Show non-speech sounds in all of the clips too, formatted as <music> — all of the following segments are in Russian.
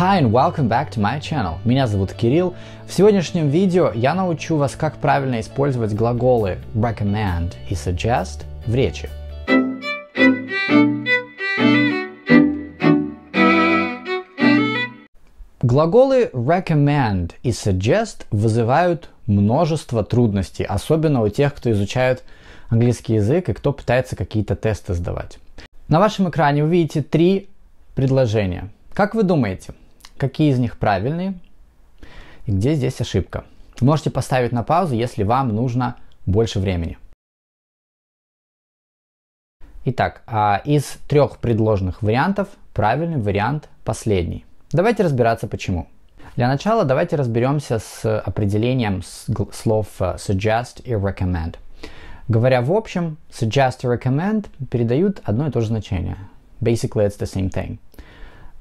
Hi and welcome back to my channel. Меня зовут Кирилл. В сегодняшнем видео я научу вас, как правильно использовать глаголы recommend и suggest в речи. Глаголы recommend и suggest вызывают множество трудностей, особенно у тех, кто изучает английский язык и кто пытается какие-то тесты сдавать. На вашем экране вы видите три предложения. Как вы думаете, какие из них правильные и где здесь ошибка. можете поставить на паузу, если вам нужно больше времени. Итак, а из трех предложенных вариантов правильный вариант последний. Давайте разбираться почему. Для начала давайте разберемся с определением слов э, suggest и recommend. Говоря в общем, suggest и recommend передают одно и то же значение. Basically, it's the same thing.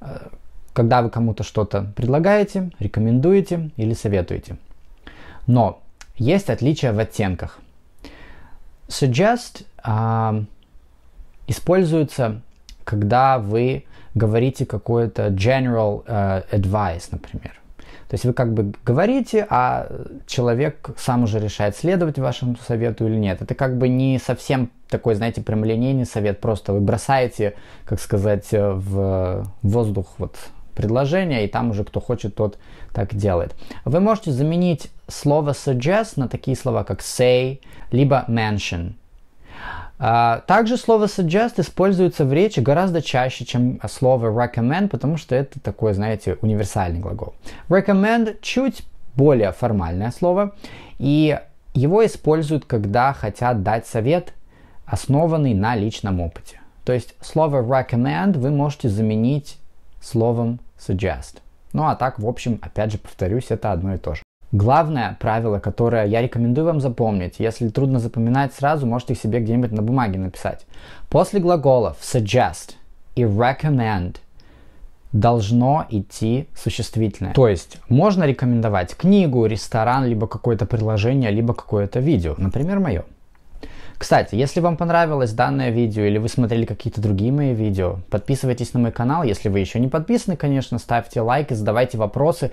Э, когда вы кому-то что-то предлагаете, рекомендуете или советуете. Но есть отличия в оттенках. Suggest э, используется, когда вы говорите какое-то general э, advice, например. То есть вы как бы говорите, а человек сам уже решает, следовать вашему совету или нет. Это как бы не совсем такой, знаете, прямолинейный совет, просто вы бросаете, как сказать, э, в воздух вот предложение, и там уже кто хочет, тот так делает. Вы можете заменить слово suggest на такие слова, как say, либо mention. А, также слово suggest используется в речи гораздо чаще, чем слово recommend, потому что это такой, знаете, универсальный глагол. Recommend чуть более формальное слово, и его используют, когда хотят дать совет, основанный на личном опыте. То есть слово recommend вы можете заменить словом suggest. Ну а так, в общем, опять же повторюсь, это одно и то же. Главное правило, которое я рекомендую вам запомнить, если трудно запоминать сразу, можете себе где-нибудь на бумаге написать. После глаголов suggest и recommend должно идти существительное. То есть можно рекомендовать книгу, ресторан, либо какое-то приложение, либо какое-то видео. Например, мое. Кстати, если вам понравилось данное видео или вы смотрели какие-то другие мои видео, подписывайтесь на мой канал. Если вы еще не подписаны, конечно, ставьте лайк и задавайте вопросы.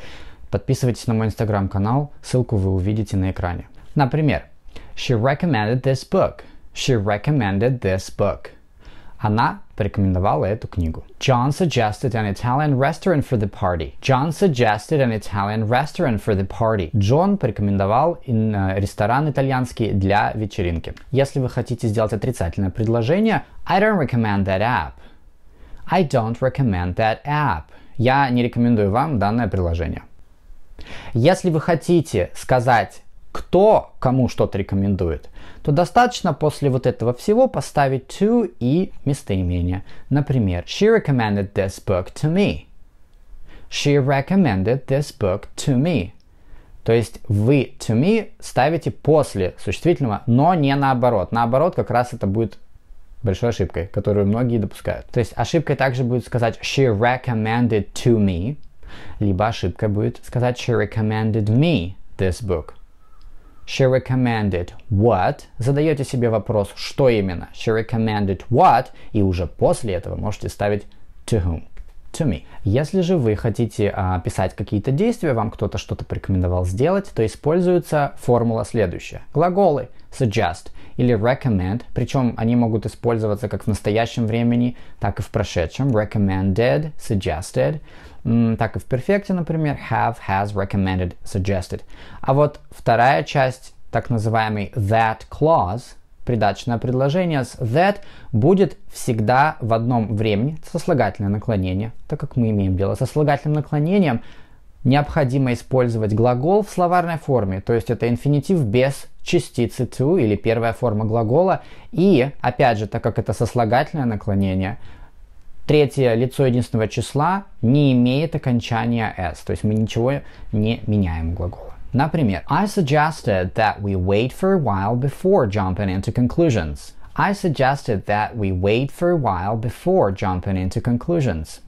Подписывайтесь на мой инстаграм-канал, ссылку вы увидите на экране. Например, She recommended this book. She recommended this book. Она порекомендовала эту книгу. John suggested an Italian restaurant for the party. John suggested an Italian restaurant for the party. Джон порекомендовал э, ресторан итальянский для вечеринки. Если вы хотите сделать отрицательное предложение, I don't recommend that app. I don't recommend that app. Я не рекомендую вам данное приложение. Если вы хотите сказать кто кому что-то рекомендует, то достаточно после вот этого всего поставить to и местоимение. Например, she recommended this book to me. She recommended this book to me. То есть вы to me ставите после существительного, но не наоборот. Наоборот, как раз это будет большой ошибкой, которую многие допускают. То есть ошибкой также будет сказать she recommended to me, либо ошибкой будет сказать she recommended me this book. She recommended what. Задаете себе вопрос, что именно. She recommended what. И уже после этого можете ставить to whom. To me. Если же вы хотите а, писать какие-то действия, вам кто-то что-то порекомендовал сделать, то используется формула следующая. Глаголы suggest – или recommend, причем они могут использоваться как в настоящем времени, так и в прошедшем. Recommended, suggested, так и в перфекте, например, have, has, recommended, suggested. А вот вторая часть, так называемый that clause, придаточное предложение с that будет всегда в одном времени, сослагательное наклонение, так как мы имеем дело с сослагательным наклонением, необходимо использовать глагол в словарной форме, то есть это инфинитив без частицы to или первая форма глагола. И, опять же, так как это сослагательное наклонение, третье лицо единственного числа не имеет окончания s, то есть мы ничего не меняем глагола. Например, I suggested that we wait for a while before jumping into conclusions. I suggested that we wait for a while before jumping into conclusions.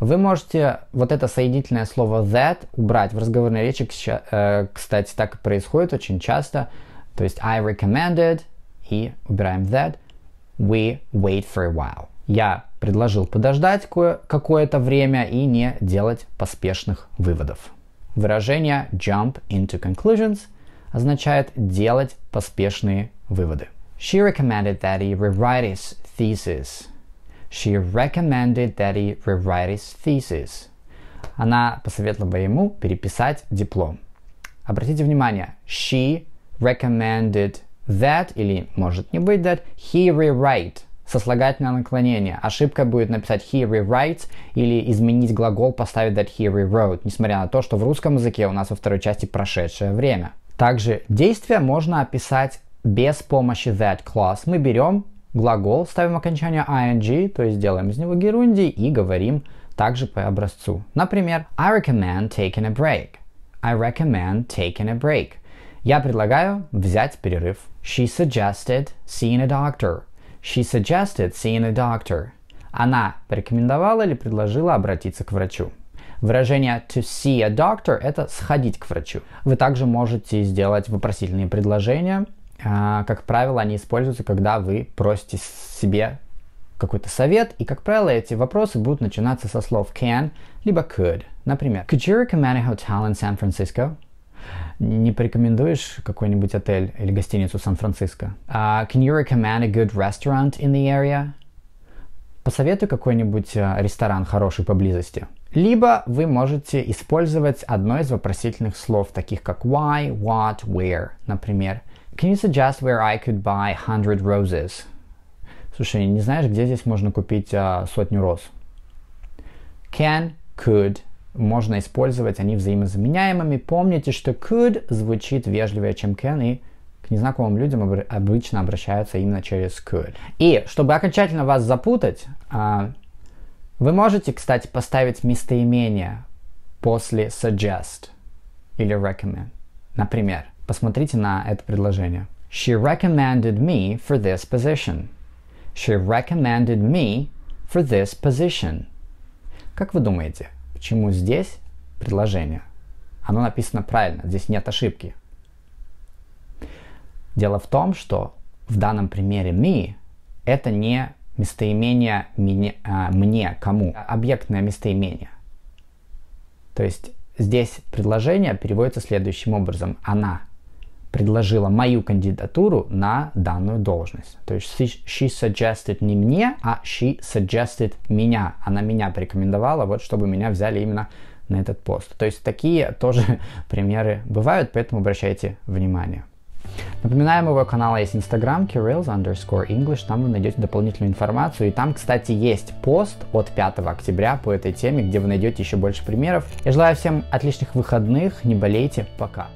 Вы можете вот это соединительное слово that убрать. В разговорной речи, э, кстати, так и происходит очень часто. То есть I recommended и убираем that. We wait for a while. Я предложил подождать какое-то время и не делать поспешных выводов. Выражение jump into conclusions означает делать поспешные выводы. She recommended that he rewrite his thesis She recommended that he rewrite his thesis. Она посоветовала ему переписать диплом. Обратите внимание, she recommended that или может не быть that, he rewrite. Сослагательное наклонение. Ошибка будет написать he rewrites или изменить глагол, поставить that he rewrote, несмотря на то, что в русском языке у нас во второй части прошедшее время. Также действие можно описать без помощи that clause. Мы берем глагол, ставим окончание ing, то есть делаем из него герундий и говорим также по образцу. Например, I recommend taking a break. I recommend taking a break. Я предлагаю взять перерыв. She suggested seeing a doctor. She suggested seeing a doctor. Она порекомендовала или предложила обратиться к врачу. Выражение to see a doctor – это сходить к врачу. Вы также можете сделать вопросительные предложения, а, как правило, они используются, когда вы просите себе какой-то совет, и, как правило, эти вопросы будут начинаться со слов can, либо could. Например, could you recommend a hotel in San Francisco? Не порекомендуешь какой-нибудь отель или гостиницу Сан-Франциско? Uh, can you recommend a good restaurant in the area? Посоветуй какой-нибудь а, ресторан хороший поблизости. Либо вы можете использовать одно из вопросительных слов, таких как why, what, where. Например, Can you suggest where I could buy 100 roses? Слушай, не знаешь, где здесь можно купить а, сотню роз? Can, could можно использовать, они взаимозаменяемыми. Помните, что could звучит вежливее, чем can, и к незнакомым людям обр- обычно обращаются именно через could. И чтобы окончательно вас запутать, а, вы можете, кстати, поставить местоимение после suggest или recommend. Например, Посмотрите на это предложение. She recommended me for this position. She recommended me for this position. Как вы думаете, почему здесь предложение? Оно написано правильно, здесь нет ошибки. Дело в том, что в данном примере me это не местоимение мне, а, мне кому, а объектное местоимение. То есть здесь предложение переводится следующим образом. Она предложила мою кандидатуру на данную должность. То есть she suggested не мне, а she suggested меня. Она меня порекомендовала, вот чтобы меня взяли именно на этот пост. То есть такие тоже <laughs> примеры бывают, поэтому обращайте внимание. Напоминаю, у моего канала есть Instagram, Kirill's underscore English, там вы найдете дополнительную информацию. И там, кстати, есть пост от 5 октября по этой теме, где вы найдете еще больше примеров. Я желаю всем отличных выходных, не болейте, пока.